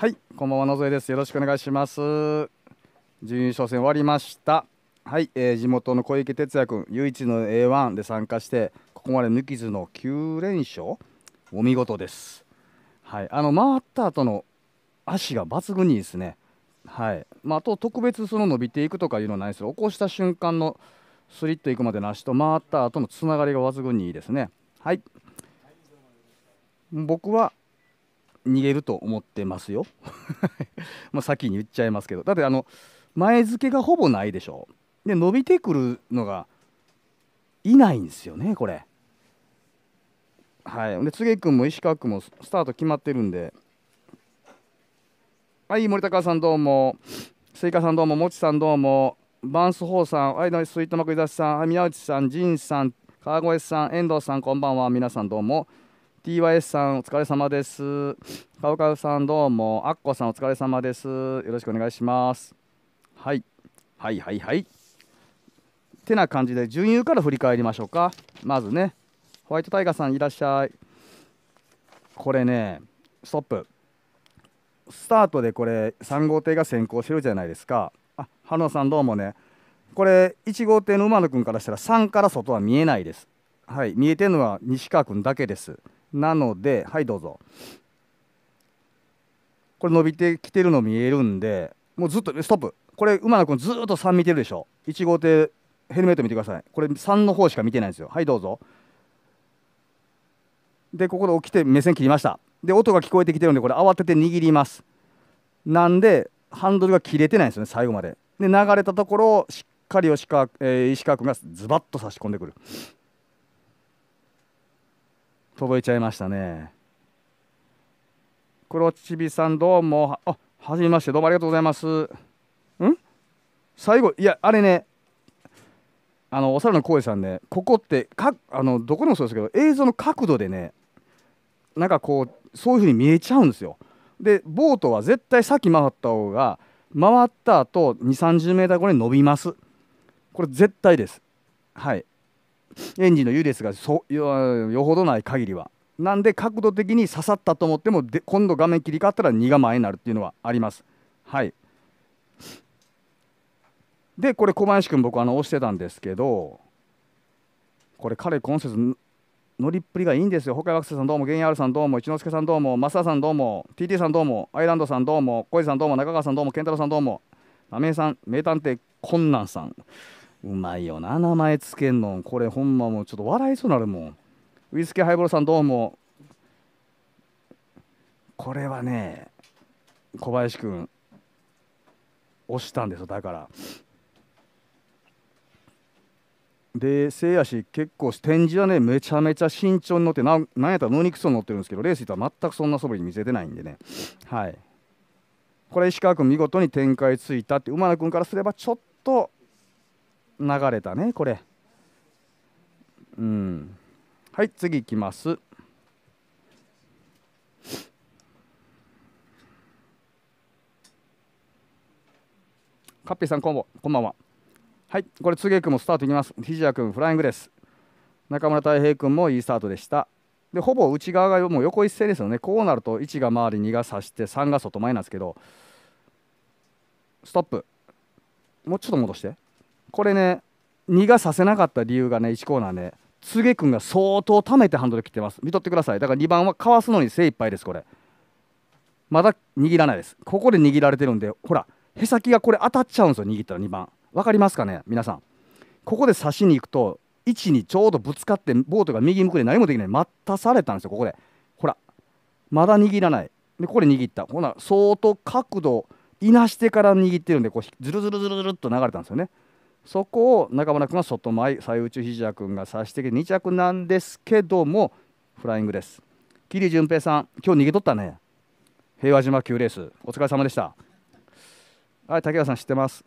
はい、こんばんは、野添です。よろしくお願いします。準優勝戦終わりました。はい、えー、地元の小池哲也君、唯一の A1 で参加して、ここまで無傷の9連勝、お見事です。はい、あの回った後の足が抜群にですね。はい、まあ、あと特別その伸びていくとかいうのはないですけど、起こした瞬間のスリット行くまでの足と回った後のつながりが抜群にいいですね。はい。僕は逃げると思ってますよもう 先に言っちゃいますけどだってあの前付けがほぼないでしょで伸びてくるのがいないんですよねこれはいで柘植君も石川君もスタート決まってるんではい森高さんどうもスイカさんどうももちさんどうもバンスホーさんはいスイートマクイザシさん宮内さんジンさん川越さん遠藤さんこんばんは皆さんどうも TYS さんお疲れ様ですカウカウさんどうもアッコさんお疲れ様ですよろしくお願いしますはいはいはいはいてな感じで順優から振り返りましょうかまずねホワイトタイガーさんいらっしゃいこれねストップスタートでこれ3号艇が先行してるじゃないですかあ春野さんどうもねこれ1号艇の馬野君からしたら3から外は見えないですはい見えてるのは西川君だけですなのではいどうぞこれ伸びてきてるの見えるんでもうずっとストップこれ馬野君ずっと3見てるでしょ1号艇ヘルメット見てくださいこれ3の方しか見てないんですよはいどうぞでここで起きて目線切りましたで音が聞こえてきてるんでこれ慌てて握りますなんでハンドルが切れてないんですよね最後までで流れたところをしっかり吉川、えー、石川君がズバッと差し込んでくる届いちゃいましたね黒ちびさんどうもあはじめましてどうもありがとうございますん最後いやあれねあのお猿の声さんねここってかあのどこでもそうですけど映像の角度でねなんかこうそういう風に見えちゃうんですよでボートは絶対先回った方が回った後2 3 0メーター後に伸びますこれ絶対ですはいエンジンの優ですがそよほどない限りはなんで角度的に刺さったと思ってもで今度画面切り替わったら2が前になるっていうのはありますはいでこれ小林君僕あの押してたんですけどこれ彼今節乗りっぷりがいいんですよ。北海学生さんどうも、源 R さんどうも、一之輔さんどうも、増田さんどうも、TT さんどうも、アイランドさんどうも、小井さんどうも、中川さんどうも、健太郎さんどうも、名名さん、名探偵、困難さん。うまいよな名前つけんのこれほんまもうちょっと笑いそうなるもんウイスキーハイボールさんどうもこれはね小林くん押したんですよだからでせいやし結構展示はねめちゃめちゃ慎重に乗ってなんやったらーニクソに乗ってるんですけどレース行ったら全くそんな素振り見せてないんでねはいこれ石川君見事に展開ついたって馬野君からすればちょっと流れたねこれうんはい次いきますカッピーさんこんばこんばんははいこれ次げくもスタートいきます肘谷君フライングです中村太平君もいいスタートでしたでほぼ内側がもう横一線ですよねこうなると1が周り2が差して3が外前なんですけどストップもうちょっと戻してこれね逃がさせなかった理由がね1コーナーね柘君が相当貯めてハンドル切ってます見とってくださいだから2番はかわすのに精一杯ですこれまだ握らないですここで握られてるんでほらへさきがこれ当たっちゃうんですよ握ったら2番分かりますかね皆さんここで刺しに行くと位置にちょうどぶつかってボートが右向くで何もできない待たされたんですよここでほらまだ握らないでこで握ったほな相当角度いなしてから握ってるんでこうずるずるずるずるっと流れたんですよねそこを中村君が外前最宇宙ひじや君がしてきて2着なんですけどもフライングです桐生純平さん今日逃げとったね平和島9レースお疲れ様でしたはい竹川さん知ってます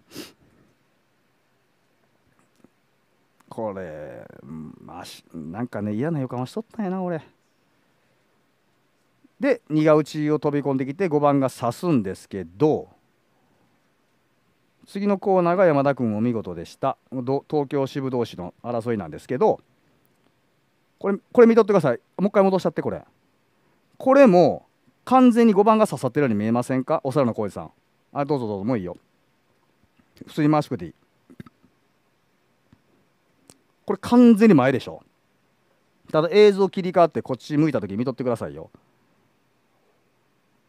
これ、まあ、なんかね嫌な予感はしとったんやな俺で苦打ちを飛び込んできて5番が指すんですけど次のコーナーが山田君お見事でした東京支部同士の争いなんですけどこれこれ見とってくださいもう一回戻しちゃってこれこれも完全に5番が刺さってるように見えませんかお皿の浩二さんあどうぞどうぞもういいよ普通に回しくていいこれ完全に前でしょただ映像切り替わってこっち向いた時見とってくださいよ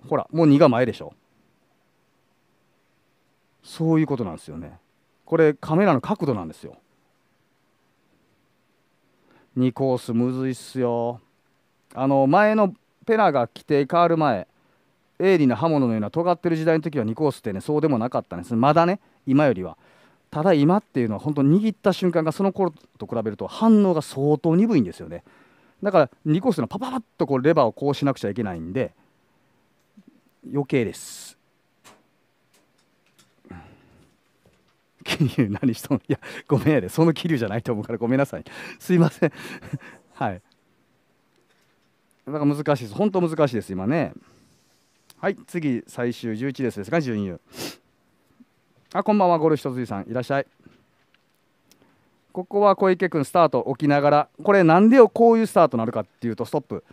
ほらもう2が前でしょそういうことなんですよねこれカメラの角度なんですよ2コースむずいっすよあの前のペラが規定変わる前鋭利な刃物のような尖ってる時代の時は2コースってねそうでもなかったんですまだね今よりはただ今っていうのは本当握った瞬間がその頃と比べると反応が相当鈍いんですよねだから2コースのパパパッとこうレバーをこうしなくちゃいけないんで余計です桐何しとんいやごめんやでその桐生じゃないと思うからごめんなさいすいませんはいだから難しいです本当難しいです今ねはい次最終11ですですが準優あこんばんはゴルシ一とさんいらっしゃいここは小池君スタート置きながらこれなんでよこういうスタートなるかっていうとストップ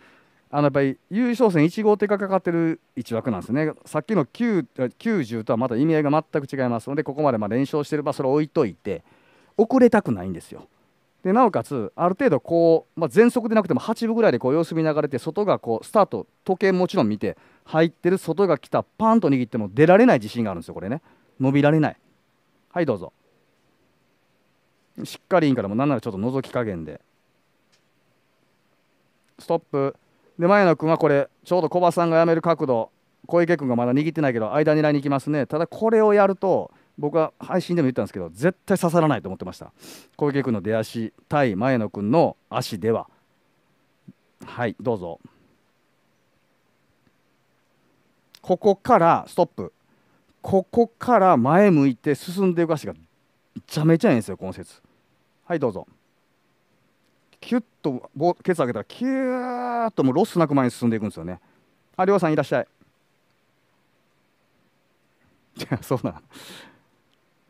あのやっぱり優勝戦1号艇がかかってる1枠なんですねさっきの90とはまた意味合いが全く違いますのでここまでま連勝してればそれを置いといて遅れたくないんですよ。でなおかつある程度こう、まあ、全速でなくても8分ぐらいでこう様子見流れて外がこうスタート時計もちろん見て入ってる外が来たパンと握っても出られない自信があるんですよこれね伸びられないはいどうぞしっかりいいからもうなんならちょっと覗き加減でストップで前野君はこれちょうど小葉さんがやめる角度小池君がまだ握ってないけど間狙いに行きますねただこれをやると僕は配信でも言ったんですけど絶対刺さらないと思ってました小池君の出足対前野君の足でははいどうぞここからストップここから前向いて進んでいく足がめちゃめちゃいいんですよこの説はいどうぞキュッとケツ上げたらキューッともうロスなく前に進んでいくんですよねありょうさんいらっしゃいいや そうな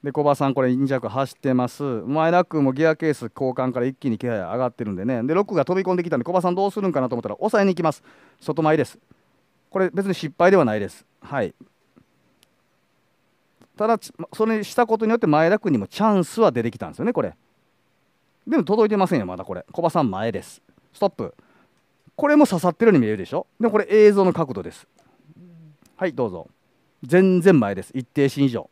で小林さんこれ2着走ってます前田君もギアケース交換から一気に気配上がってるんでねで6が飛び込んできたんで小林さんどうするんかなと思ったら抑えに行きます外前ですこれ別に失敗ではないですはいただそれしたことによって前田君にもチャンスは出てきたんですよねこれでも届いてませんよまだこれコバさん前ですストップこれも刺さってるように見えるでしょでもこれ映像の角度ですはいどうぞ全然前です一定身以上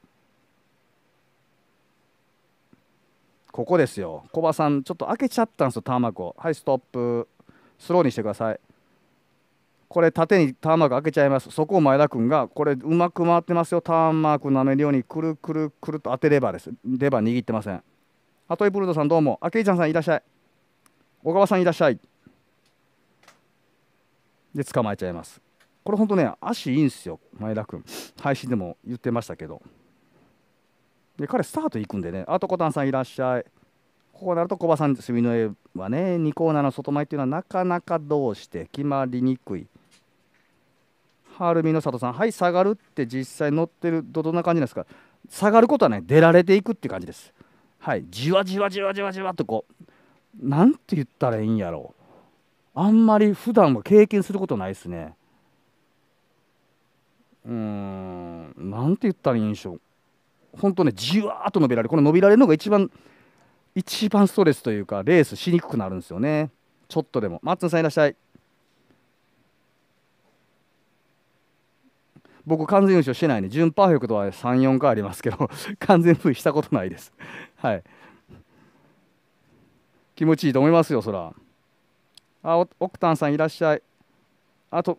ここですよコバさんちょっと開けちゃったんですよターマークをはいストップスローにしてくださいこれ縦にターンマーク開けちゃいますそこを前田君がこれうまく回ってますよターンマーク舐めるようにくるくるくると当てればですレバー握ってませんハトイブルドさんどうも。あけいちゃんさんいらっしゃい。小川さんいらっしゃい。で、捕まえちゃいます。これほんとね、足いいんですよ、前田君。配信でも言ってましたけど。で、彼スタート行くんでね。あと、コタンさんいらっしゃい。ここなると、小バさん、隅の絵はね、2コーナーの外前っていうのはなかなかどうして決まりにくい。はるみの里さん、はい、下がるって実際乗ってるどんな感じなんですか下がることはね、出られていくって感じです。はい、じわじわじわじわじわとこうなんて言ったらいいんやろうあんまり普段は経験することないですねうんなんて言ったらいいんでしょう本当ねじわっと伸びられるこの伸びられるのが一番一番ストレスというかレースしにくくなるんですよねちょっとでもマッツンさんいらっしゃい僕完全優勝してないね準パーフェクトは34回ありますけど 完全理したことないですはい、気持ちいいと思いますよ、そら。あ、オクタンさんいらっしゃい。あと、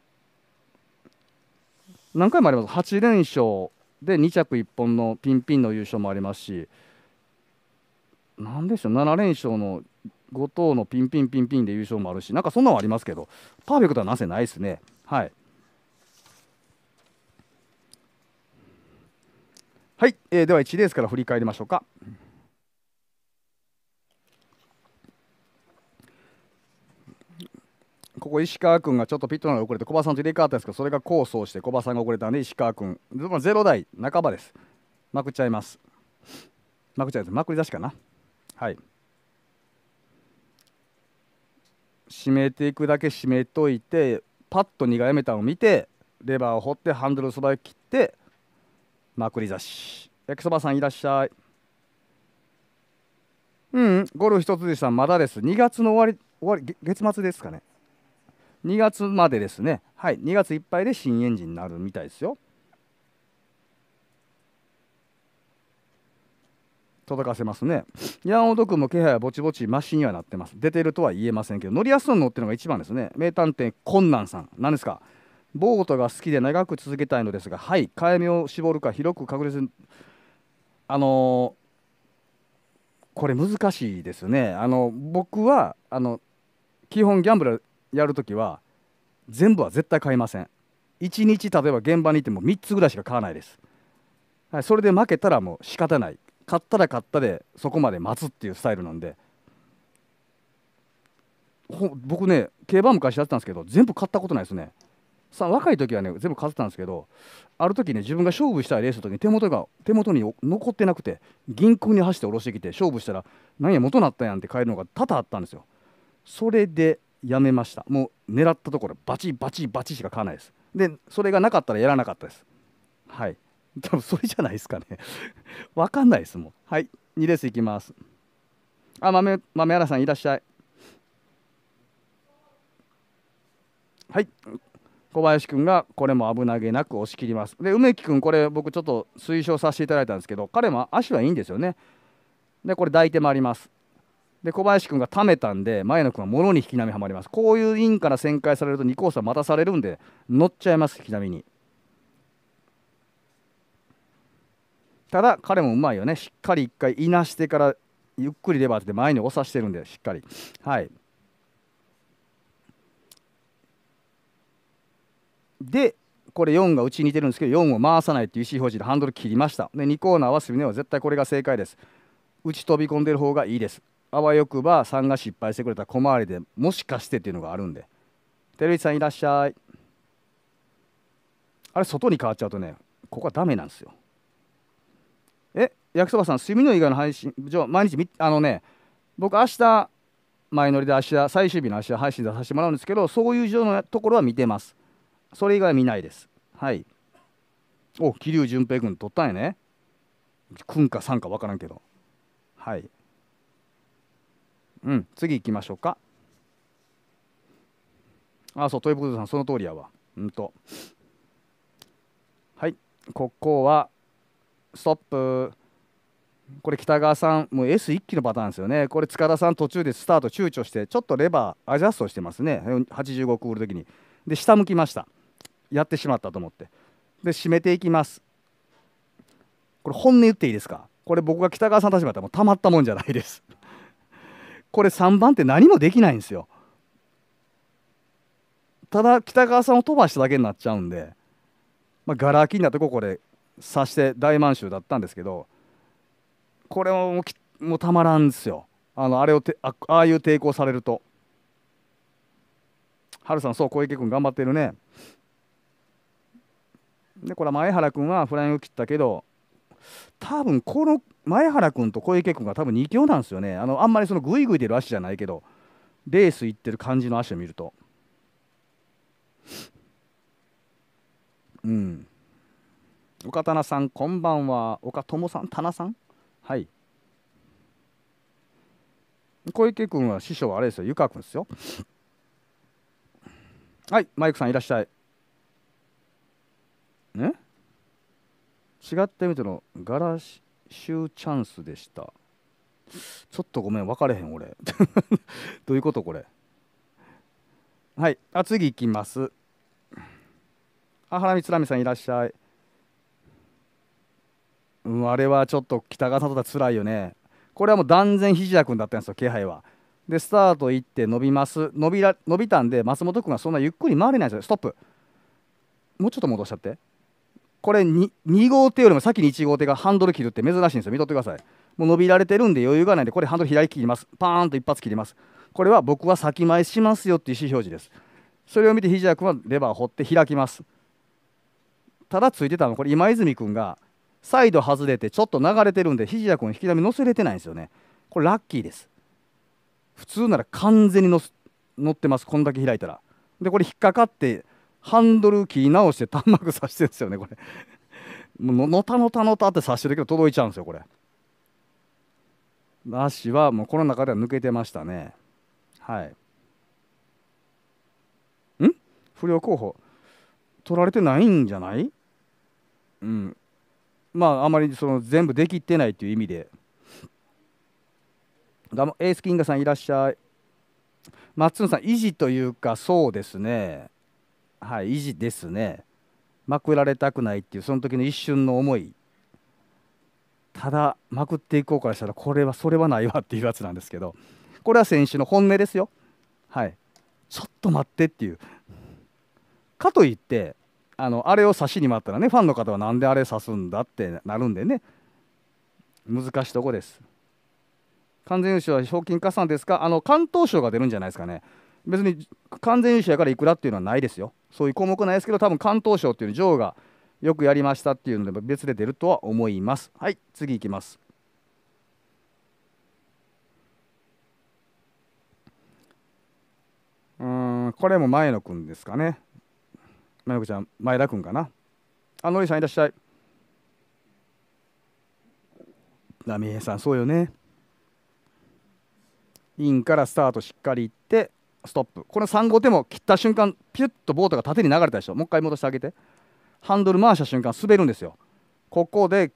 何回もあります、8連勝で2着1本のピンピンの優勝もありますし、なんでしょう、7連勝の5等のピンピンピンピンで優勝もあるし、なんかそんなのありますけど、パーフェクトはなぜないですね。はい。はい、えー、では1レースから振り返りましょうか。ここ石川君がちょっとピットラン遅れて小林さんと入れ替わったんですけどそれがを奏して小林さんが遅れたんで石川君0台半ばですまくっちゃいますまくっちゃいますまくり出しかなはい締めていくだけ締めといてパッと2がやめたのを見てレバーを掘ってハンドルそばに切ってまくり差し焼きそばさんいらっしゃいうんゴルフ一つでさんまだです2月の終わり終わり月末ですかね2月までですね、はい、2月いっぱいで新エンジンになるみたいですよ。届かせますね。山本君も気配はぼちぼちマシにはなってます。出てるとは言えませんけど、乗りやすいのってのが一番ですね。名探偵コンナンさん、何ですかボートが好きで長く続けたいのですが、はい、買い目を絞るか広く確率あのー、これ難しいですね。あの僕はあの基本ギャンブルやるときは全部は絶対買いません1日例えば現場にいても3つぐらいしか買わないです、はい、それで負けたらもう仕方ない買ったら買ったでそこまで待つっていうスタイルなんで僕ね競馬昔やってたんですけど全部買ったことないですねさ若い時はね全部買ってたんですけどある時ね自分が勝負したいレースの時に手元が手元に残ってなくて銀行に走って下ろしてきて勝負したら何や元なったやんって買えるのが多々あったんですよそれでやめましたもう狙ったところバチバチバチしか買わないですでそれがなかったらやらなかったですはい多分それじゃないですかね わかんないですもんはい2レースいきますあ豆豆原さんいらっしゃいはい小林君がこれも危なげなく押し切りますで梅木君これ僕ちょっと推奨させていただいたんですけど彼も足はいいんですよねでこれ抱いて回りますで小林君がためたんで前野君はもろに引き波はまりますこういうインから旋回されると2コースは待たされるんで乗っちゃいます引き波にただ彼もうまいよねしっかり1回いなしてからゆっくりレバーって前に押さしてるんでしっかりはいでこれ4が内に似てるんですけど4を回さないっていう意思表示でハンドル切りましたで2コーナー合わせるねは絶対これが正解です打ち飛び込んでる方がいいですあわよくば3が失敗してくれた小回りでもしかしてっていうのがあるんで照井さんいらっしゃいあれ外に変わっちゃうとねここはダメなんですよえ焼きそばさん炭の以外の配信じゃ毎日あのね僕明日前乗りで明日最終日の明日配信出させてもらうんですけどそういう上のところは見てますそれ以外は見ないですはいお桐生淳平君取ったんやね君かさんか分からんけどはいうん次行きましょうかあそうトイプクさんその通りやわうんとはいここはストップこれ北川さんもう S1 期のパターンですよねこれ塚田さん途中でスタート躊躇してちょっとレバーアジャストしてますね85くぐるきにで下向きましたやってしまったと思ってで締めていきますこれ本音言っていいですかこれ僕が北川さん立場だったらもうたまったもんじゃないですこれ3番って何もできないんですよ。ただ北川さんを飛ばしただけになっちゃうんで、まあ、ガラ空きになってここで刺して大満州だったんですけどこれももうたまらんですよあのあれをてああいう抵抗されると。春さんそう小池君頑張ってるね。でこれは前原君はフライング切ったけど多分この前原君と小池君が多分2強なんですよねあのあんまりそのグイグイ出る足じゃないけどレース行ってる感じの足を見るとうん岡田さんこんばんは岡友さん田名さんはい小池君は師匠はあれですよ湯川君ですよはいマイクさんいらっしゃいね違った意味でのガラシューチャンスでした。ちょっとごめん、分かれへん、俺。どういうことこれ。はい、あ次いきます。あ、原光みさんいらっしゃい。うん、あれはちょっと北川さんとはつらいよね。これはもう断然肘田君だったんですよ、気配は。で、スタート行って伸びます。伸びら伸びたんで、松本君がそんなゆっくり回れないんですよ。ストップ。もうちょっと戻しちゃって。これ 2, 2号手よりも先に1号手がハンドル切るって珍しいんですよ見とってくださいもう伸びられてるんで余裕がないんでこれハンドル左切りますパーンと一発切りますこれは僕は先前しますよっていう意思表示ですそれを見てひじやはレバーを掘って開きますただついてたのこれ今泉君がサイド外れてちょっと流れてるんでひじや君引き止め乗せれてないんですよねこれラッキーです普通なら完全に乗ってますこんだけ開いたらでこれ引っかかってハンドル切り直して端末刺してるんですよねこれもうのたのたのたって刺してるけど届いちゃうんですよこれ足はもうこの中では抜けてましたねはいん不良候補取られてないんじゃないうんまああまりその全部できてないっていう意味でエースキンガさんいらっしゃいマッツンさん維持というかそうですねはい、維持ですねまくられたくないっていうその時の一瞬の思いただまくっていこうからしたらこれはそれはないわっていうやつなんですけどこれは選手の本音ですよはいちょっと待ってっていうかといってあのあれを差しに待ったらねファンの方は何であれ差すんだってなるんでね難しいとこです完全優勝は賞金加算ですかあの関東賞が出るんじゃないですかね別に完全優勝やからいくらっていうのはないですよそういう項目はないですけど多分関東賞っていう女王がよくやりましたっていうので別で出るとは思いますはい次いきますうんこれも前野くんですかね前野くちゃん前田くんかなあのりさんいらっしゃいみえさんそうよねインからスタートしっかりいってストップこの3号手も切った瞬間ピュッとボートが縦に流れたでしょもう一回戻してあげてハンドル回した瞬間滑るんですよここで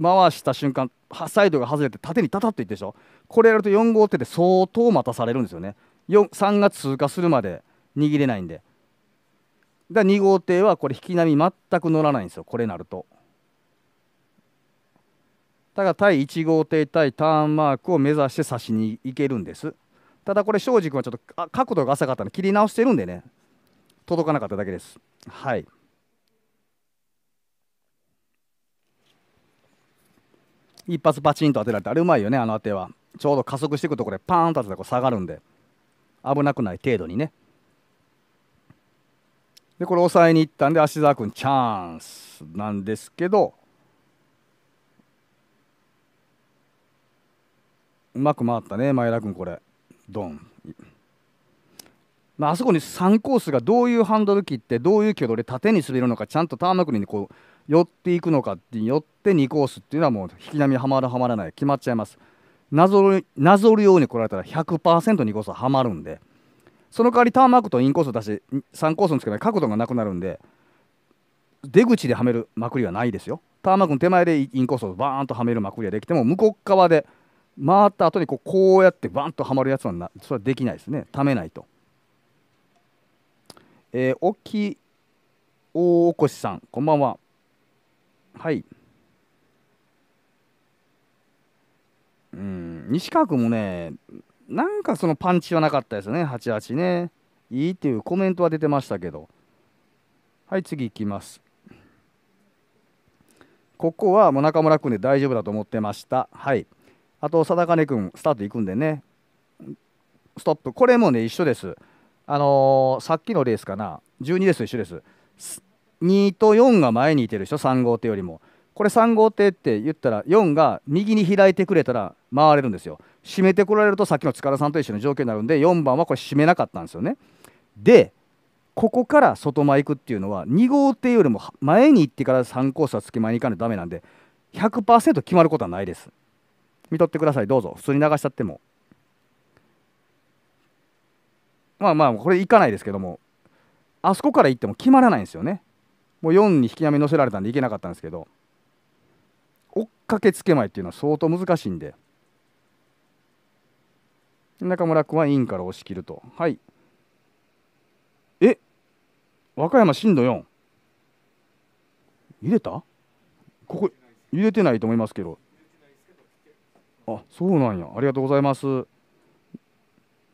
回した瞬間サイドが外れて縦にタタッといってでしょこれやると4号手で相当待たされるんですよね3が通過するまで握れないんでだ2号艇はこれ引き波全く乗らないんですよこれなるとだから対1号艇対ターンマークを目指して差しに行けるんですただこれ庄司君はちょっと角度が浅かったので切り直してるんでね届かなかっただけですはい一発パチンと当てられてあれうまいよねあの当てはちょうど加速していくとこれパーンと当てたら下がるんで危なくない程度にねでこれ抑えにいったんで芦澤君チャンスなんですけどうまく回ったね前田君これドンまあ、あそこに3コースがどういうハンドル切ってどういう距離で縦に滑るのかちゃんとターンの国にこう寄っていくのかって寄って2コースっていうのはもう引き波はまるはまらない決まっちゃいますなぞるなぞるように来られたら 100%2 コースははまるんでその代わりターンマークとインコースを出して3コースのつけば角度がなくなるんで出口ではめるまくりはないですよターンマークの手前でインコースをバーンとはめるまくりはできても向こう側で回った後にこうこうやってバンとはまるやつはなそれはできないですねためないと。えー、沖大越さんこんばんは。はいうん西川君もねなんかそのパンチはなかったですね88ねいいっていうコメントは出てましたけどはい次いきますここはもう中村君で大丈夫だと思ってましたはいあと定金君スタートいくんでねストップこれもね一緒ですあのー、さっきのレースかな12レースと一緒です2と4が前にいてるでしょ3号艇よりもこれ3号艇って言ったら4が右に開いてくれたら回れるんですよ締めてこられるとさっきの塚田さんと一緒の状況になるんで4番はこれ締めなかったんですよねでここから外前行くっていうのは2号艇よりも前に行ってから3コースはつけ前に行かないとダメなんで100%決まることはないです。見とってくださいどうぞ普通に流しちゃってもまあまあこれいかないですけどもあそこから行っても決まらないんですよねもう4に引き波乗せられたんでいけなかったんですけど追っかけつけまいっていうのは相当難しいんで中村君はインから押し切るとはいえ和歌山震度4入れたここ入れてないと思いますけどあそうなんやありがとうございます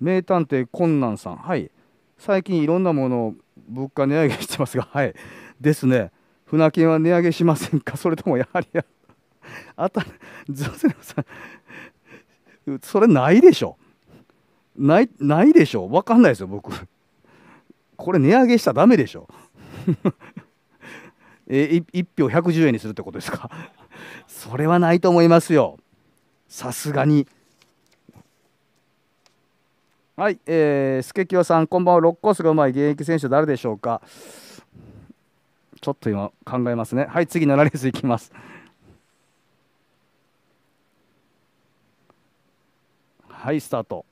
名探偵困難さんはい最近いろんなものを物価値上げしてますがはいですね船券は値上げしませんかそれともやはりやあたゾセノさんそれないでしょないないでしょ分かんないですよ僕これ値上げしたらダメでしょ え1票110円にするってことですか それはないと思いますよさすがに。はい、えー、スケキヨさん、こんばんは。6コースがうまい現役選手誰でしょうかちょっと今考えますね。はい、次7レースいきます。はい、スタート。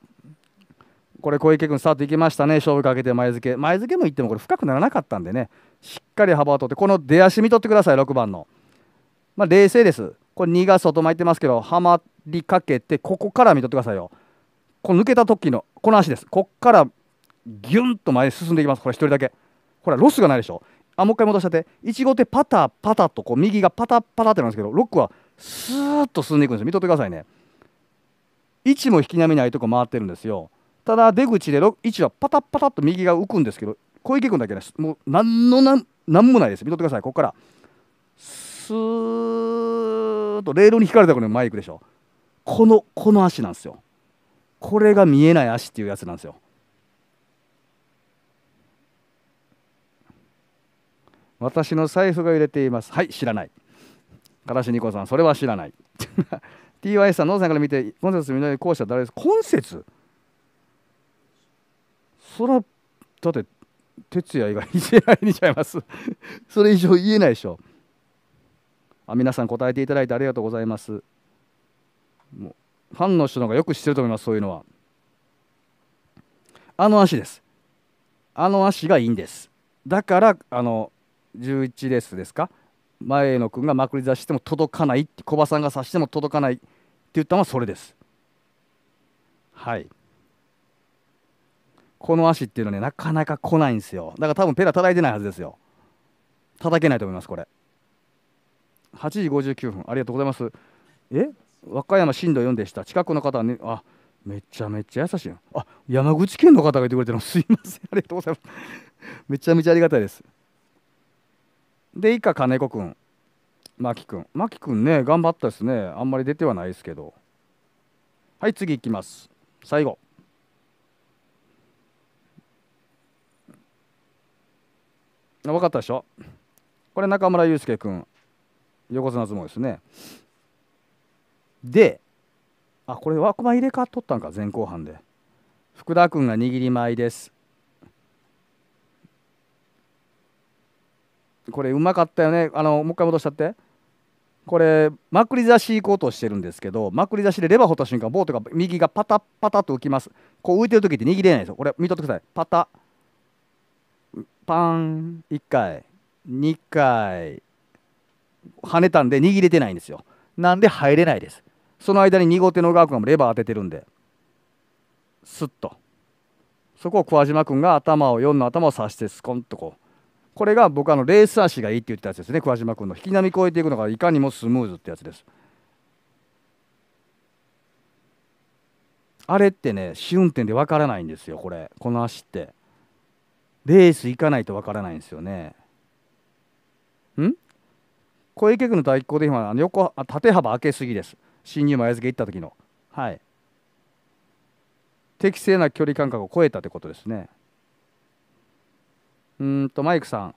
これ、小池君、スタートいきましたね、勝負かけて前付け。前付けもいっても、これ、深くならなかったんでね、しっかり幅を取って、この出足見とってください、6番の。まあ、冷静です。これ2が外巻いてますけどはまりかけてここから見とってくださいよこの抜けた時のこの足ですこっからギュンと前に進んでいきますこれ1人だけほら、ロスがないでしょあもう一回戻しちゃって1号手パタパタとこう右がパタパタってなんですけど6はスーッと進んでいくんですよ見とってくださいね位置も引き波みないとこ回ってるんですよただ出口で1はパタパタと右が浮くんですけど小池君だけですもう何のんもないです見とってくださいここからスーッとレールに引かれたこのマイクでしょこのこの足なんですよこれが見えない足っていうやつなんですよ私の財布が揺れていますはい知らないからしにこさんそれは知らない TY さん、ノーさんから見て、今節みの校舎誰ですか今節そはだって、哲也以外、知らないにちゃいます。それ以上言えないでしょ。あ皆さん答えていただいてありがとうございます。もうファンの人の方がよく知ってると思います、そういうのは。あの足です。あの足がいいんです。だから、あの、11レースですか、前野君がまくり出しても届かないって、小馬さんが刺しても届かないって言ったのはそれです。はい。この足っていうのはね、なかなか来ないんですよ。だから多分ペラ叩いてないはずですよ。叩けないと思います、これ。8時59分ありがとうございますえ和歌山震度4でした近くの方はねあめちゃめちゃ優しいあ山口県の方がいてくれてるのすいませんありがとうございますめちゃめちゃありがたいですで以下金子くん真木くん真木くんね頑張ったですねあんまり出てはないですけどはい次いきます最後分かったでしょこれ中村祐介君横綱相撲ですねであこれ枠間入れ替わっとったんか前後半で福田君が握り前ですこれうまかったよねあのもう一回戻しちゃってこれまくり差し行こうとしてるんですけどまくり差しでレバー掘った瞬間ボートが右がパタパタと浮きますこう浮いてる時って握れないですよこれ見とってくださいパタパン1回2回跳ねたんで握れてないんですよなんで入れないですその間に2号手の小川君がレバー当ててるんでスッとそこを桑島君が頭を4の頭を刺してスコンとこうこれが僕あのレース足がいいって言ってたやつですね桑島君の引き波越えていくのがいかにもスムーズってやつですあれってね試運転でわからないんですよこれこの足ってレース行かないとわからないんですよねん小池区の代行で今、横縦幅開けすぎです。新入前付け行った時の。はい。適正な距離感覚を超えたってことですね。うんと、マイクさん。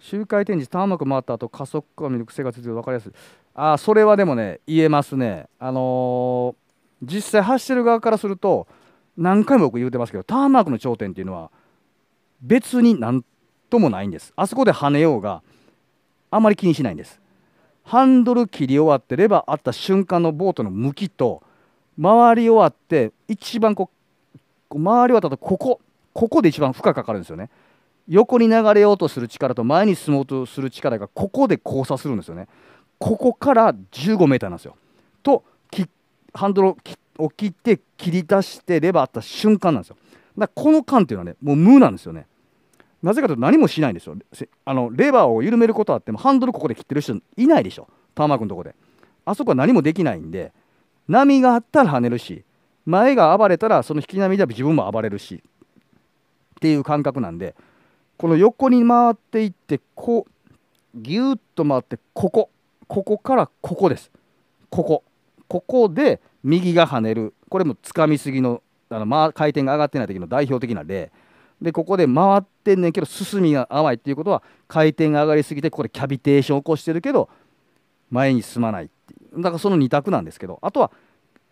周回展示、ターンマーク回った後、加速感を見る癖がついて分かりやすい。ああ、それはでもね、言えますね。あのー、実際走ってる側からすると、何回も僕言うてますけど、ターンマークの頂点っていうのは、別になんともないんです。あそこで跳ねようが、あまり気にしないんですハンドル切り終わってレバーあった瞬間のボートの向きと回り終わって一番こう回り終わったとここここで一番負荷かかるんですよね横に流れようとする力と前に進もうとする力がここで交差するんですよねここから1 5 m なんですよとハンドルを切って切り出してレバーあった瞬間なんですよだからこの間っていうのはねもう無なんですよねなぜかというと何もしないんですよあのレバーを緩めることあってもハンドルここで切ってる人いないでしょターマークのとこであそこは何もできないんで波があったら跳ねるし前が暴れたらその引き波で自分も暴れるしっていう感覚なんでこの横に回っていってこうぎゅーと回ってここここからここですここここで右が跳ねるこれもつかみすぎのあの、回転が上がってない時の代表的な例でここで回ってんねんけど進みが甘いっていうことは回転が上がりすぎてここでキャビテーション起こしてるけど前に進まないっていうだからその2択なんですけどあとは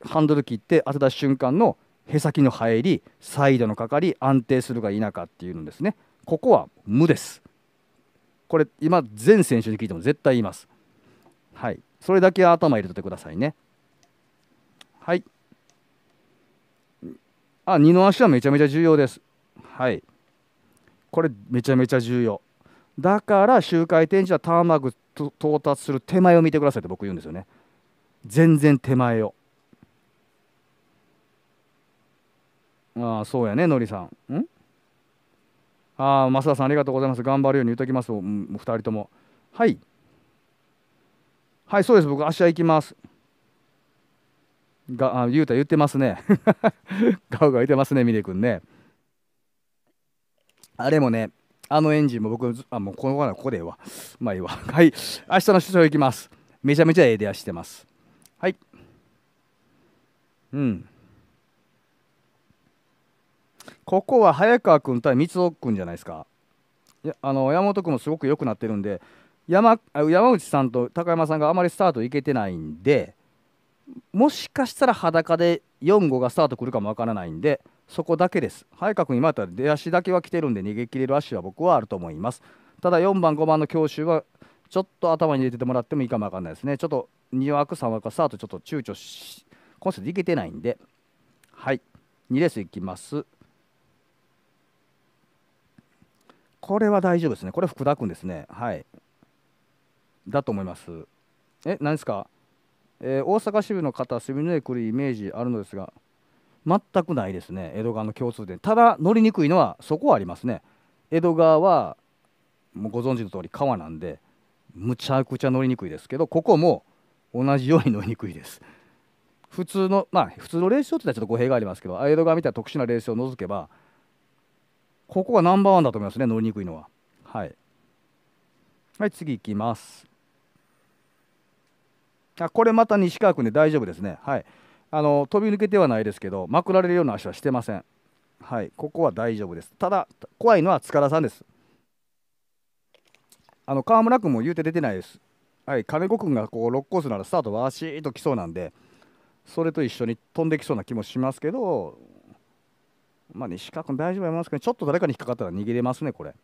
ハンドル切って当てた瞬間のへさきの入りサイドのかかり安定するか否かっていうのですねここは無ですこれ今全選手に聞いても絶対言いますはいそれだけ頭入れといてくださいねはいあ二の足はめちゃめちゃ重要ですはいこれめちゃめちゃ重要だから周回展示はターンマーク到達する手前を見てくださいって僕言うんですよね全然手前をああそうやねのりさんんああ増田さんありがとうございます頑張るように言っときますお2人ともはいはいそうです僕明日行きますがあゆうた言ってますね ガが言いてますね峰君ねあれもね、あのエンジンも僕、あ、もうこの子はここでええわ。まあいいわ。はい。明日の出張行きます。めちゃめちゃええ出足してます。はい。うん。ここは早川君対三尾君じゃないですか。いやあの山本君もすごく良くなってるんで山、山内さんと高山さんがあまりスタートいけてないんで、もしかしたら裸で4 5がスタートくるかもわからないんで、そこだけです早川君今だったら出足だけは来てるんで逃げ切れる足は僕はあると思いますただ4番5番の強襲はちょっと頭に入れててもらってもいいかもわかんないですねちょっと2枠3枠スタートちょっと躊躇しコンセプトいけてないんではい2レースいきますこれは大丈夫ですねこれ福田君ですねはいだと思いますえ何ですか、えー、大阪支部の方すみえくるイメージあるのですが全くないですね江戸川の共通点ただ乗りにくいのはそこはありますね江戸川はもうご存知の通り川なんでむちゃくちゃ乗りにくいですけどここも同じように乗りにくいです普通のまあ普通のレース場っていったらちょっと語弊がありますけど江戸川みたいな特殊なレースを除けばここがナンバーワンだと思いますね乗りにくいのははいはい次いきますあこれまた西川君で大丈夫ですねはいあの飛び抜けてはないですけどまくられるような足はしてませんはいここは大丈夫ですただ怖いのは塚田さんですあの川村君も言うて出てないですはい金子君がこう6コースならスタートわしーと来そうなんでそれと一緒に飛んできそうな気もしますけどまあ西川君大丈夫やますけどちょっと誰かに引っかかったら逃げれますねこれ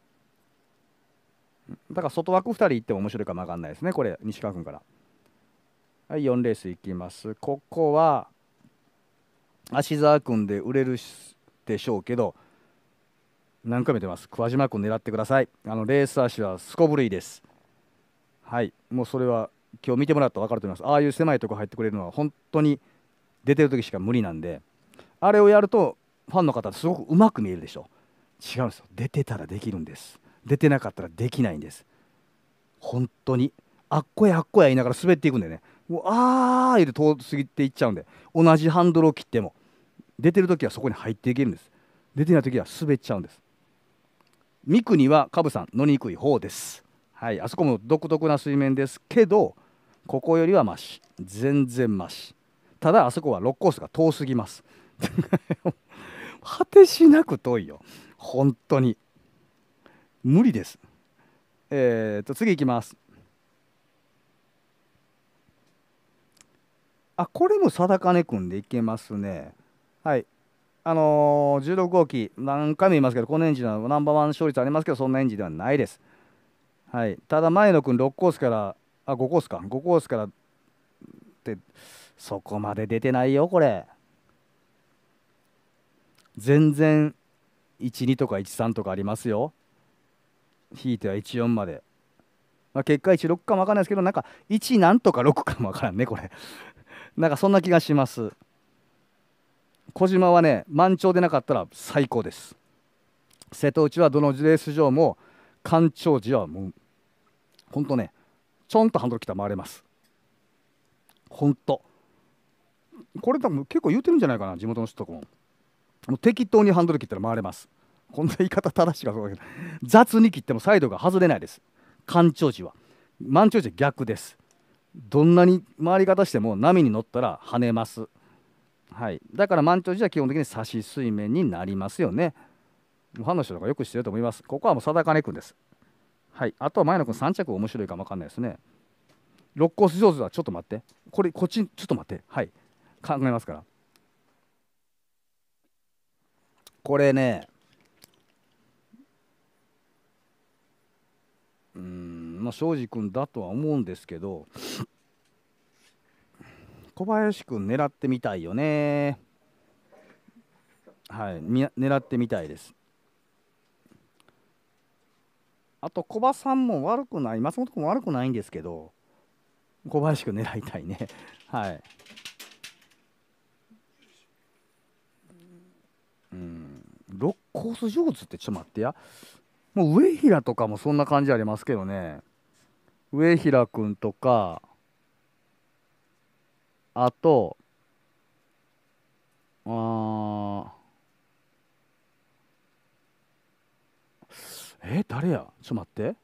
だから外枠2人行っても面白いかも分かんないですねこれ西川君からはい4レースいきますここは芦澤君で売れるでしょうけど何回も言ってます桑島君狙ってくださいあのレース足はすこぶるいですはいもうそれは今日見てもらったら分かると思いますああいう狭いとこ入ってくれるのは本当に出てる時しか無理なんであれをやるとファンの方すごくうまく見えるでしょ違うんですよ出てたらできるんです出てなかったらできないんです本当にあっこやあっこや言いながら滑っていくんでねもうああいうて遠すぎていっちゃうんで同じハンドルを切っても出てる時はそこに入っていけるんです出てない時は滑っちゃうんですミクにはカブさん乗りにくい方ですはいあそこも独特な水面ですけどここよりはマシ全然マシただあそこは6コースが遠すぎます 果てしなく遠いよ本当に無理ですえーと、と次いきますあこれも定金んでいけますねはいあのー、16号機、何回も言いますけど、このエンジンはナンバーワン勝率ありますけど、そんなエンジンではないです。はい、ただ、前野君、6コースから、あ、5コースか、5コースからって、そこまで出てないよ、これ。全然、12とか13とかありますよ。引いては14まで。まあ、結果16かもわからないですけど、なんか1なんとか6かもわからんね、これ。なんかそんな気がします。小島はね満潮でなかったら最高です瀬戸内はどのレース場も干潮時はもうほんとねちょんとハンドル切ったら回れますほんとこれ多分結構言うてるんじゃないかな地元の人とかももう適当にハンドル切ったら回れますこんな言い方正しいかそうだけど雑に切ってもサイドが外れないです干潮時は満潮時は逆ですどんなに回り方しても波に乗ったら跳ねますはい、だから満潮時は基本的に差し水面になりますよね。ファンの人とかよく知ってると思います。ここはもう定金君です。はい、あとは前野君3着面白いかもわかんないですね。六甲上手はちょっと待って。これ、こっち、ちょっと待って。はい。考えますから。これね、うん、まあ、庄司君だとは思うんですけど、小林君狙ってみたいよね。はい、狙ってみたいです。あと、小葉さんも悪くない、松本君も悪くないんですけど、小林君狙いたいね。はい。うん、6コース上手ってちょっと待ってや。もう上平とかもそんな感じありますけどね。上平君とか、あと、あえ、誰やちょっと待って。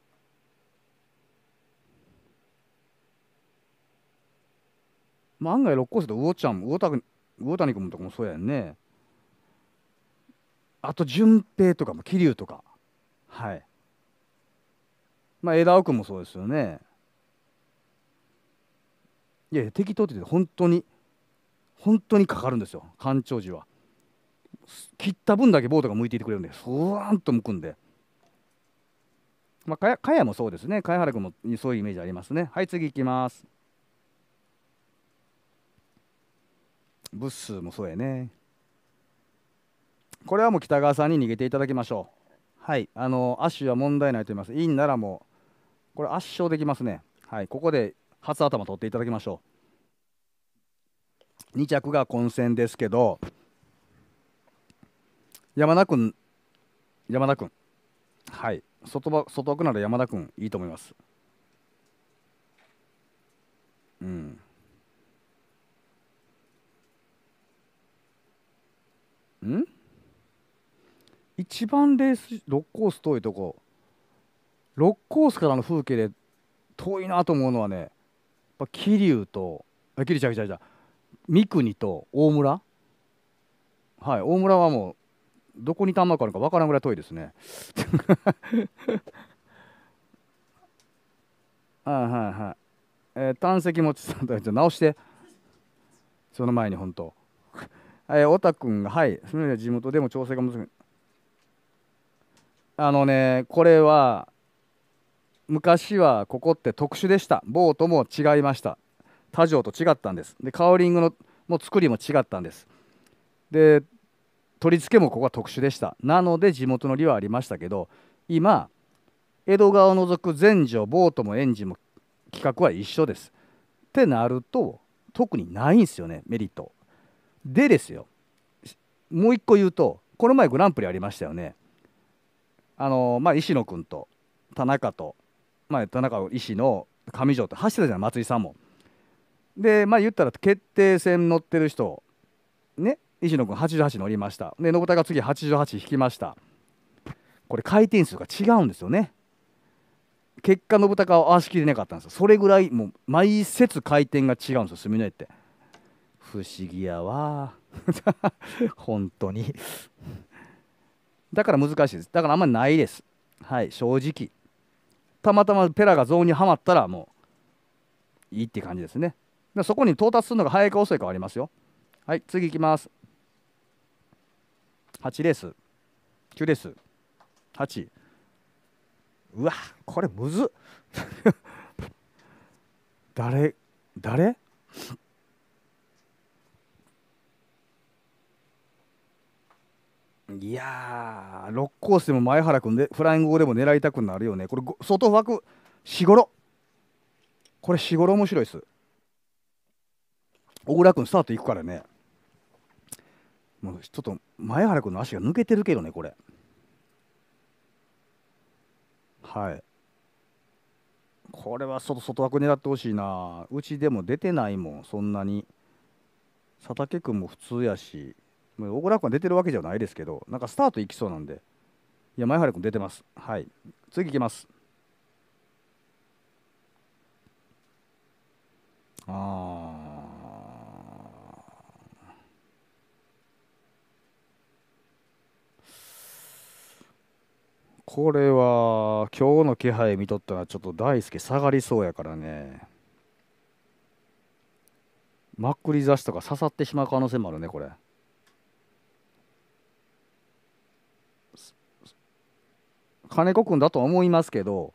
まあ、案外六甲生と魚ちゃんも魚谷魚谷君とかもそうやんね。あと順平とかも桐生とか。はい。まあ、枝尾君もそうですよね。いやいや適当って言って本当に本当にかかるんですよ干潮時は切った分だけボートが向いていてくれるんですわーんと向くんでまあ、かやもそうですね茅原君もそういうイメージありますねはい次いきますブッスもそうやねこれはもう北川さんに逃げていただきましょうはいあの足は問題ないと言いますインならもうこれ圧勝できますねはいここで初頭取っていただきましょう2着が混戦ですけど山田君山田君はい外外奥なら山田君いいと思いますうんん一番レース6コース遠いとこ6コースからの風景で遠いなと思うのはねぱ桐生とあ桐生ちゃうちゃう三国と大村はい大村はもうどこに弾幕あるかわからんぐらい遠いですね はいはいはい。えー、胆石持ちさんと直して。その前に本当。えー、オタ君が、はい、その地元でも調整が難しい。あのね、これは、昔はここって特殊でしたボートも違いました他城と違ったんですでカーリングのも作りも違ったんですで取り付けもここは特殊でしたなので地元の利はありましたけど今江戸川を除く全城ボートもエンジンも企画は一緒ですってなると特にないんですよねメリットでですよもう一個言うとこの前グランプリありましたよねあのまあ、石野君と田中とまあ、田中医師の上条って走ってたじゃん松井さんも。でまあ言ったら決定戦乗ってる人ね石野君88乗りましたで信田が次88引きましたこれ回転数が違うんですよね結果信孝は合わしきれなかったんですよそれぐらいもう毎節回転が違うんですよ隅の絵って不思議やわ 本当にだから難しいですだからあんまりないですはい正直たまたまペラがゾーンにはまったらもういいって感じですねでそこに到達するのが早いか遅いかありますよはい次いきます8レース9レース8うわこれむず 誰誰いやー、6コースでも前原君で、フライング後でも狙いたくなるよね。これ、外枠、しごろ。これ、しごろ面白いです。小倉君、スタートいくからね。もうちょっと前原君の足が抜けてるけどね、これ。はい。これは外外枠狙ってほしいな。うちでも出てないもん、そんなに。佐竹君も普通やし。倉君出てるわけじゃないですけど、なんかスタートいきそうなんで、いや、前原君出てます。はい、次いきます。あこれは今日の気配見とったらちょっと大輔下がりそうやからねまっくり刺しとか刺さってしまう可能性もあるねこれ。金子君だと思いますけど、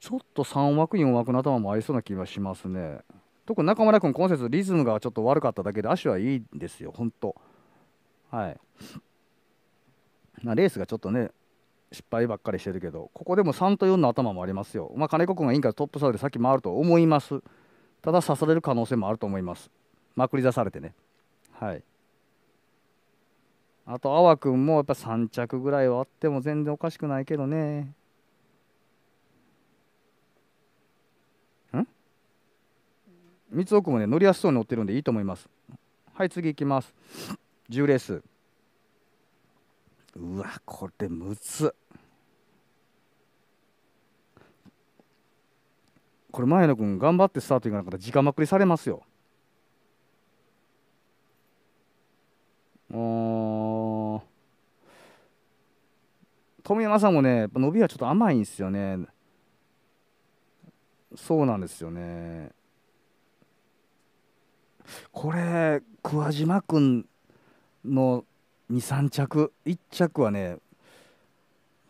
ちょっと3枠、4枠の頭もありそうな気はしますね。特に中村君、今節リズムがちょっと悪かっただけで、足はいいんですよ、本当。はい。まレースがちょっとね、失敗ばっかりしてるけど、ここでも3と4の頭もありますよ。まあ、金子君がいいからトップサイドで先回ると思います。ただ、刺される可能性もあると思います。まくり出されてね。はい。あと、あわくんもやっぱ3着ぐらいはあっても全然おかしくないけどね。ん三つくんもね、乗りやすそうに乗ってるんでいいと思います。はい、次いきます。10レース。うわ、これむつ。これ前野ん、頑張ってスタートいかなかったら時間まくりされますよ。うん富山さんもね伸びはちょっと甘いんですよねそうなんですよねこれ桑島君の23着1着はね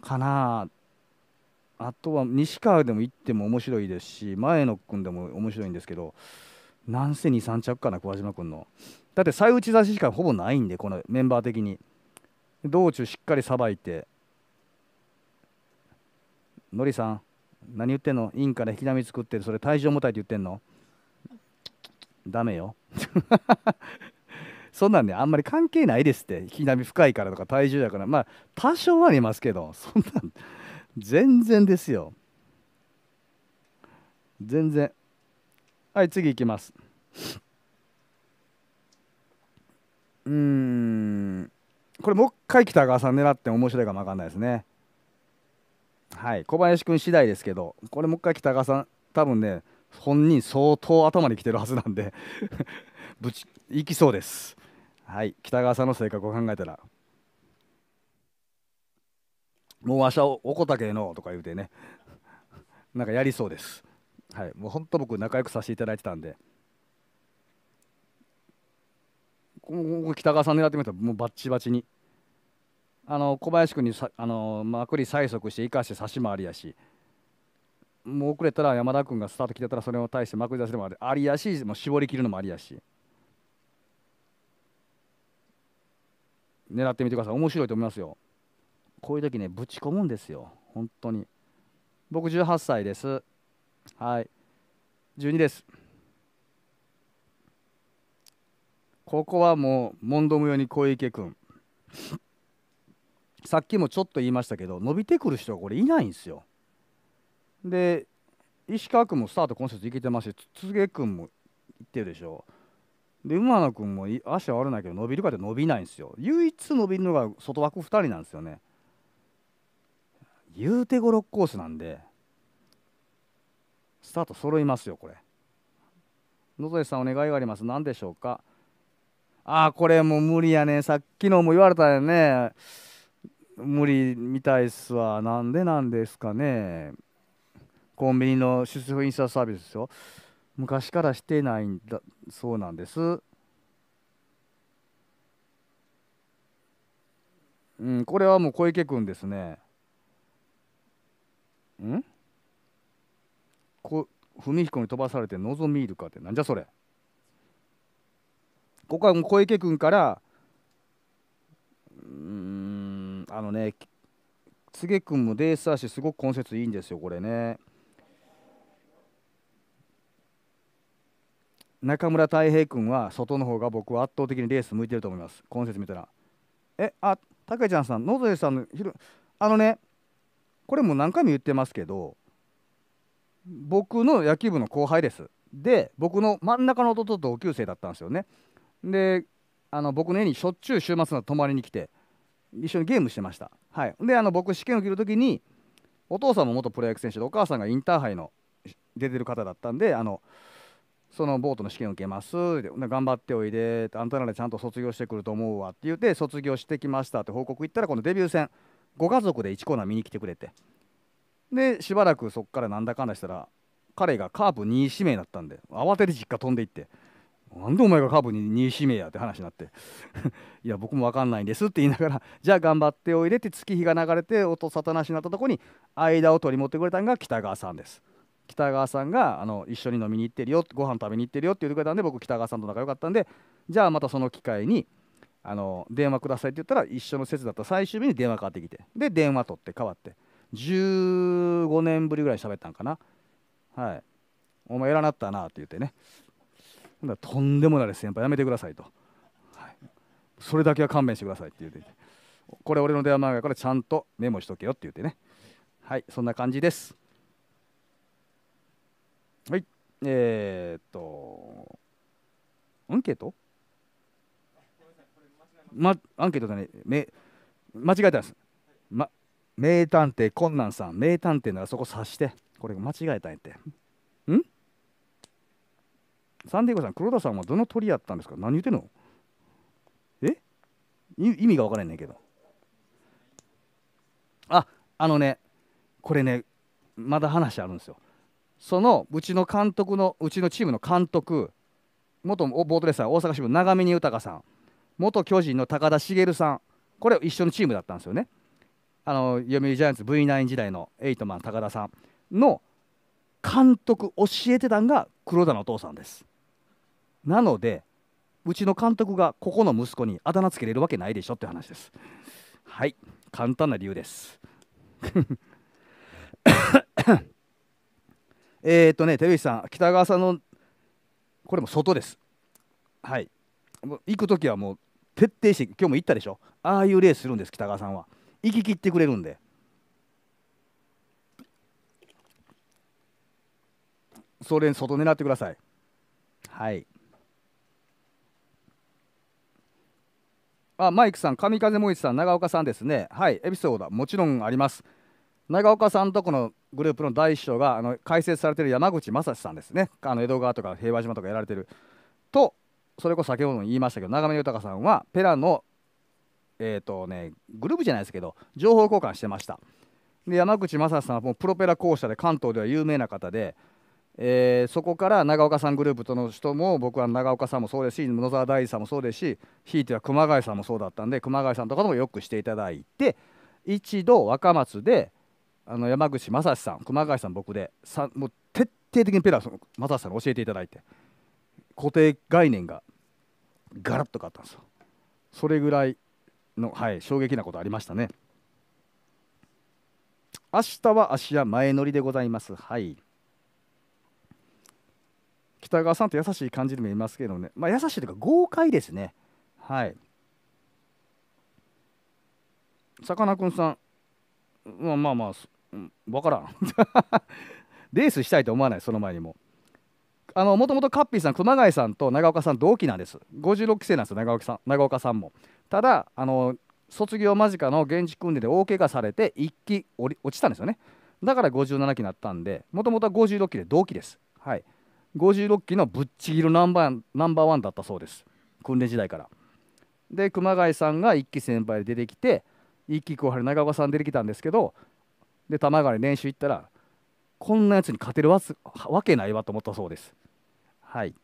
かなあとは西川でも行っても面白いですし前野君でも面白いんですけどなんせ23着かな桑島君のだって最打ち差ししかほぼないんでこのメンバー的に道中しっかりさばいてのりさん何言ってんのイから引き波作ってるそれ体重重たいって言ってんのダメよ そんなんねあんまり関係ないですって引き波深いからとか体重やからまあ多少はありますけどそんなん全然ですよ全然はい次いきますうーんこれもう一回北川さん狙って面白いかもわかんないですねはい、小林君次第ですけどこれもう一回北川さん多分ね本人相当頭にきてるはずなんで ぶちいきそうです、はい、北川さんの性格を考えたらもうわしゃ、おこたけのとか言うてねなんかやりそうです、はい、もう本当僕仲良くさせていただいてたんでこの北川さん狙ってみたらもうバッチバチにあの小林君にさあのまくり催促して生かして差し回りやしもう遅れたら山田君がスタート切ったらそれを対してまくり出るでもありありやしもう絞り切るのもありやし狙ってみてください面白いと思いますよこういう時ねぶち込むんですよ本当に僕18歳ですはい12ですここはもう問答無用に小池君さっきもちょっと言いましたけど伸びてくる人がこれいないんですよ。で石川君もスタート今節いけてますし柘植君もいってるでしょう。で馬野君も足は悪ないけど伸びるかって伸びないんですよ唯一伸びるのが外枠2人なんですよね言うて五6コースなんでスタート揃いますよこれ野添さんお願いがあります何でしょうかああこれもう無理やねさっきのも言われたよね無理みたいっすわ。なんでなんですかね。コンビニの出世印刷サービスですよ。昔からしてないんだ、そうなんです。うん、これはもう小池君ですね。んこ文彦に飛ばされて望みいるかってなんじゃそれここはもう小池君からうんあのね柘くんもレース足すごく今節いいんですよこれね中村太平君は外の方が僕は圧倒的にレース向いてると思います今節見たらえあたちゃんさん野添さんのあのねこれも何回も言ってますけど僕の野球部の後輩ですで僕の真ん中の弟と同級生だったんですよねであの僕の家にしょっちゅう週末の泊まりに来て一緒にゲームしてました、はい、であの僕試験を受ける時にお父さんも元プロ野球選手でお母さんがインターハイの出てる方だったんであのそのボートの試験を受けますで頑張っておいであんたならちゃんと卒業してくると思うわって言って卒業してきましたって報告行ったらこのデビュー戦ご家族で1コーナー見に来てくれてでしばらくそこからなんだかんだしたら彼がカープ2位指名だったんで慌てて実家飛んでいってなんでお前がカブに2指名やって話になって いや僕も分かんないんですって言いながらじゃあ頑張っておいでって月日が流れて音沙汰なしになったとこに間を取り持ってくれたのが北川さんです北川さんがあの一緒に飲みに行ってるよご飯食べに行ってるよって言ってくれたんで僕北川さんと仲良かったんでじゃあまたその機会にあの電話くださいって言ったら一緒の説だった最終日に電話かかってきてで電話取って変わって15年ぶりぐらい喋ったんかなはいお前偉なったなって言ってねとんでもないです先輩やめてくださいと、はい、それだけは勘弁してくださいって言ってこれ俺の電話番号からちゃんとメモしとけよって言ってねはいそんな感じですはいえー、っとアンケートま、アンケートだねめ間違えたんです、ま、名探偵コナンさん名探偵ならそこ察してこれ間違えたんやってんサンディエゴさん、黒田さんはどの鳥やったんですか何言ってんのえ意味が分からんねんけど。あ、あのね、これね、まだ話あるんですよ。そのうちの監督の、うちのチームの監督、元ボートレーサー、大阪支部、長峰豊さん、元巨人の高田茂さん、これ一緒のチームだったんですよね。あの読売ジャイアンツ V9 時代のエイトマン高田さんの監督教えてたんが黒田のお父さんですなのでうちの監督がここの息子にあだ名つけれるわけないでしょって話ですはい簡単な理由です えっとね照石さん北川さんのこれも外ですはい行く時はもう徹底して今日も行ったでしょああいうレースするんです北川さんは行き切ってくれるんでそれ外狙ってくださいはいあマイクさん、神風萌一さん、長岡さんですね。はい、エピソードはもちろんあります。長岡さんとこのグループの第一章があの解説されている山口正史さんですね。あの江戸川とか平和島とかやられてる。と、それこそ先ほども言いましたけど、長嶺豊さんはペラの、えーとね、グループじゃないですけど、情報交換してました。で山口正史さんはもうプロペラ校舎で関東では有名な方で、えー、そこから長岡さんグループとの人も僕は長岡さんもそうですし野沢大さんもそうですしひいては熊谷さんもそうだったんで熊谷さんとかもよくしていただいて一度若松であの山口正史さん熊谷さん僕でさもう徹底的にペラ正史さんに教えていただいて固定概念がガラッと変わったんですよ。それぐらいの、はい、衝撃なことありましたね。明日は芦屋前乗りでございます。はい北川さんと優しい感じも見えますけどね、まあ、優しいというか豪快ですねはいさかなクンさんまあまあまあ、分からん レースしたいと思わないその前にもあのもともとカッピーさん熊谷さんと長岡さん同期なんです56期生なんですよ長岡さん長岡さんもただあの卒業間近の現地訓練で大怪我されて1期落ちたんですよねだから57期になったんでもともとは56期で同期ですはい56期のぶっちぎるナンバーナンバーワンだったそうです訓練時代からで熊谷さんが1期先輩で出てきて1期後輩の長岡さん出てきたんですけどで玉川に練習行ったらこんなやつに勝てるわわけないわと思ったそうですはい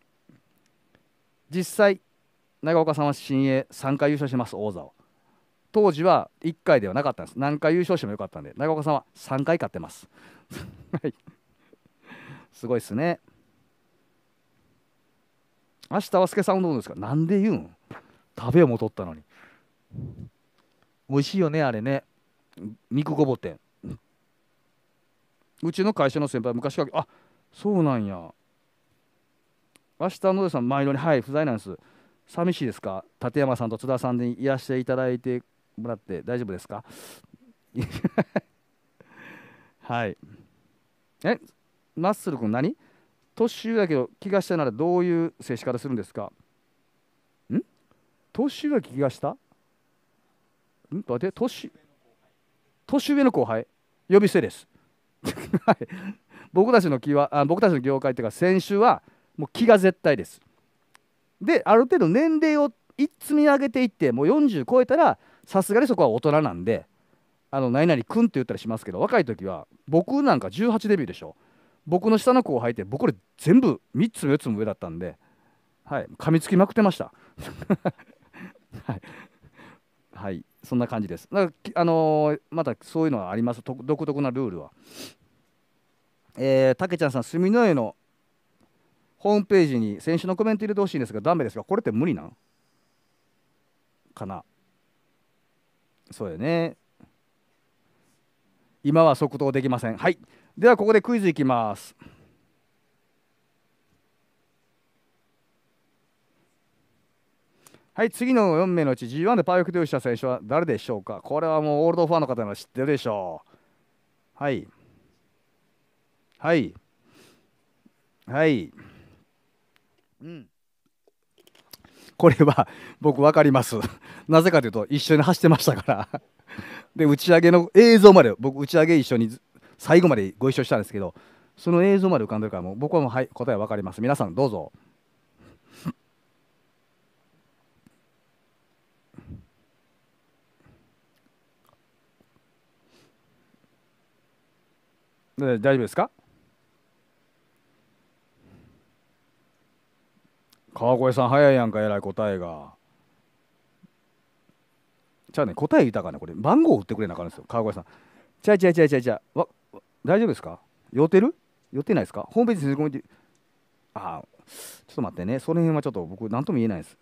実際長岡さんは新鋭3回優勝してます王座を当時は1回ではなかったんです何回優勝してもよかったんで長岡さんは3回勝ってます はいすごいっすね明日はけさんどうですかなんで言うん食べもとったのに美味しいよねあれね肉ごぼてんうちの会社の先輩昔からあそうなんや明日の田さん毎度に「はい不在なんです寂しいですか立山さんと津田さんにいらしていただいてもらって大丈夫ですか? 」はいえマッスル君何年上だけど気がしたならどういう接し方するんですかん年上だけ気がしたん待って年年上の後輩呼び捨てです 僕たちの気はあ僕たちの業界というか先週はもう気が絶対ですである程度年齢を積み上げていってもう40超えたらさすがにそこは大人なんであの何々くんって言ったりしますけど若い時は僕なんか18デビューでしょ僕の下の子を履いて僕これ全部3つも4つも上だったんで、はい、噛みつきまくってました はい、はい、そんな感じですだからあのー、またそういうのはあります独特なルールはえー、たけちゃんさん住之江のホームページに先週のコメント入れてほしいんですがダメですがこれって無理なのかなそうよね今は即答できませんはいではここでクイズいきます。はい、次の4名のうち G1 でパーフェクト優勝した選手は誰でしょうかこれはもうオールドファンの方なら知ってるでしょう。はい。はい。はい。うん。これは僕分かります。なぜかというと一緒に走ってましたからで、打ち上げの映像まで僕打ち上げ一緒に最後までご一緒したんですけどその映像まで浮かんでるからもう僕はもう、はい、答え分かります皆さんどうぞ。大丈夫ですか川越さん早いやんかえらい答えが。じゃあね答え言ったかねこれ番号を打ってくれなあかんですよ川越さん。ちゃいちゃいちゃいちゃいちゃわ大丈夫ですか酔ってる酔ってないですかホームページにすり込めて、ああ、ちょっと待ってね、その辺はちょっと僕、なんとも言えないです。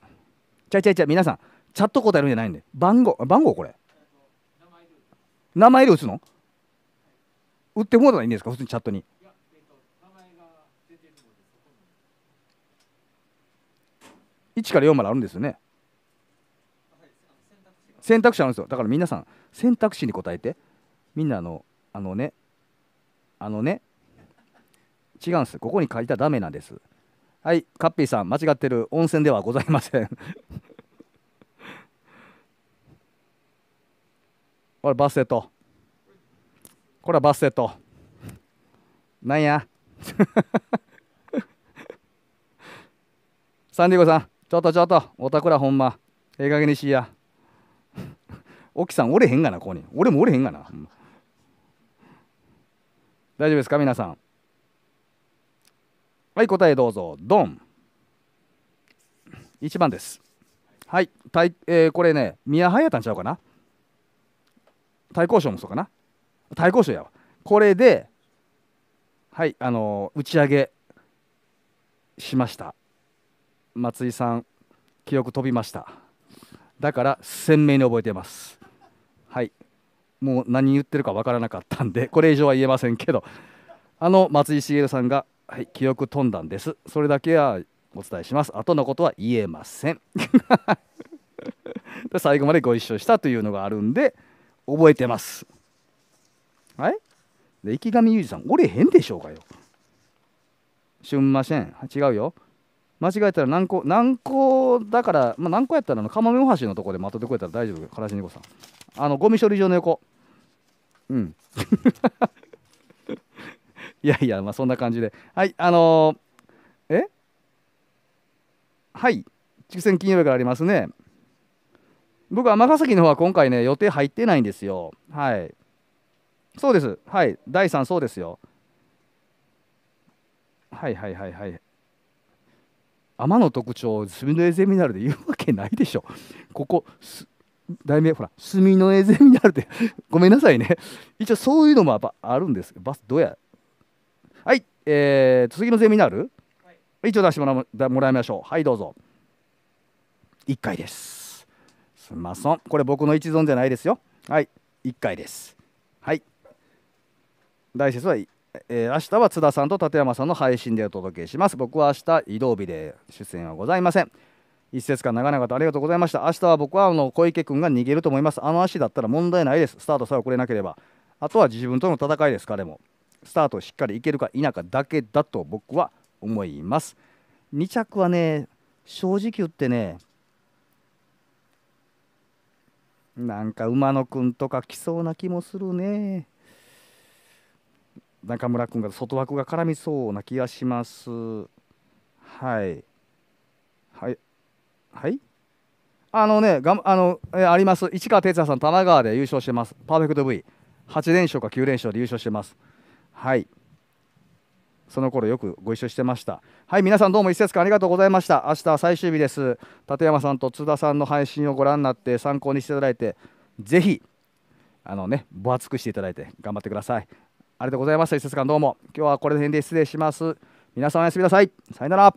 ちゃいちゃいちゃい、皆さん、チャット答えるんじゃないんで、番号、番号これ。名前で打つの打ってもらったらいいんですか、普通にチャットに。1から4まであるんですよね。選択肢あるんですよ。だから皆さん、選択肢に答えて、みんなあの、あのね、あのね違うんですここに書いたらだめなんですはいカッピーさん間違ってる温泉ではございません これバスセットこれはバスセットなんや サンディゴさんちょっとちょっとおたくらほんまええかげにしいや沖 さんおれへんがなここに俺もおれへんがな、ん大丈夫ですか皆さんはい答えどうぞドン1番ですはいたい、えー、これね宮早たんちゃうかな対抗賞もそうかな対抗賞やわこれではいあのー、打ち上げしました松井さん記憶飛びましただから鮮明に覚えてますはいもう何言ってるか分からなかったんで これ以上は言えませんけどあの松井茂さんが、はい、記憶飛んだんですそれだけはお伝えします後のことは言えません で最後までご一緒したというのがあるんで覚えてますはいで池上裕二さんおれへんでしょうかよしゅんません違うよ間違えたら軟膏軟膏だから、まあ、軟膏やったらあのカモメ大橋のとこでまとってこったら大丈夫からし猫さんあのゴミ処理場の横うん いやいやまあそんな感じではいあのー、えはい畜生金曜日からありますね僕は尼崎の方は今回ね予定入ってないんですよはいそうですはい第3そうですよはいはいはいはい天の特徴を住の絵ゼミナルで言うわけないでしょここ題名ほら墨の絵ゼミナルで ごめんなさいね一応そういうのもあるんですバスどうやはいえー、次のゼミナル、はい、一応出してもらもらいましょうはいどうぞ1回ですすんませんこれ僕の一存じゃないですよはい1回ですはい大説はえー、明日は津田さんと立山さんの配信でお届けします。僕は明日移動日で出演はございません。一節間長々とありがとうございました。明日は僕はあの小池君が逃げると思います。あの足だったら問題ないです。スタートさえ遅れなければ。あとは自分との戦いです、彼も。スタートしっかりいけるか否かだけだと僕は思います。2着はね、正直言ってね、なんか馬野くんとか来そうな気もするね。中村君が外枠が絡みそうな気がします。はい。はい。はい。あのね、があの、えあります。市川哲也さん、多摩川で優勝してます。パーフェクト V。8連勝か9連勝で優勝してます。はい。その頃よくご一緒してました。はい、皆さんどうも一節間ありがとうございました。明日は最終日です。立山さんと津田さんの配信をご覧になって参考にしていただいて、ぜひ、あのね、分厚くしていただいて頑張ってください。ありがとうございました伊勢さんどうも今日はこれで失礼します皆さんおやすみなさいさよなら